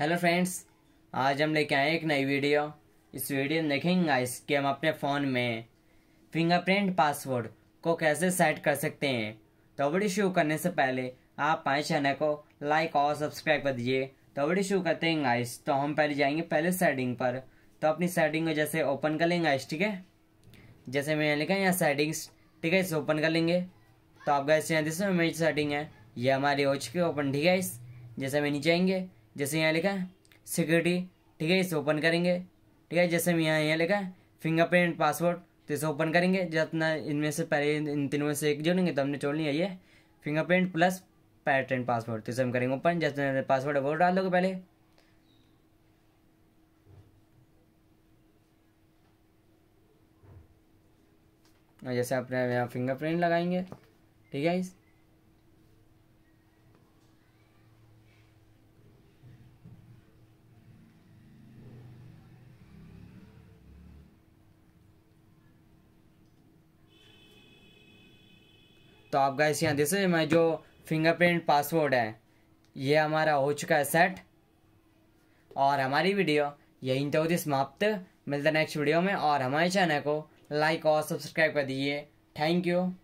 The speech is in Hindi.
हेलो फ्रेंड्स आज हम लेके आए एक नई वीडियो इस वीडियो में देखेंगे गाइस कि हम अपने फ़ोन में फिंगरप्रिंट पासवर्ड को कैसे सेट कर सकते हैं तो वीडियो शुरू करने से पहले आप पाए चैनल को लाइक और सब्सक्राइब कर दीजिए तो वीडियो शुरू करते हैं गाइस तो हम पहले जाएंगे पहले सेटिंग पर तो अपनी सेटिंग को जैसे ओपन कर लेंगे गाइस ठीक है जैसे मैंने लिखा है यहाँ सेटिंग्स ठीक है इसे ओपन कर लेंगे तो आप गाइस यहाँ जिसमें मेरी सेटिंग है ये हमारी हो चुकी है ओपन ठीक है इस जैसे मैं नीचे आएंगे जैसे यहाँ लिखा है सिक्योरिटी ठीक है इसे ओपन करेंगे ठीक है जैसे यहाँ यहाँ लिखा है फिंगरप्रिंट पासवर्ड तो इसे ओपन करेंगे जितना इनमें से पहले इन तीनों में से एक जोड़ेंगे तो हमने जोड़ लिया ये फिंगरप्रिंट प्लस पैटर्न पासवर्ड तो इसे हम करेंगे ओपन जैसे पासवर्ड वो डाल दोगे पहले जैसे अपने यहाँ फिंगरप्रिंट लगाएंगे ठीक है इस तो आप गाइस यहाँ देख सकते मैं जो फिंगरप्रिंट पासवर्ड है ये हमारा हो चुका है सेट और हमारी वीडियो यहीं तो होती समाप्त मिलता है नेक्स्ट वीडियो में और हमारे चैनल को लाइक और सब्सक्राइब कर दीजिए थैंक यू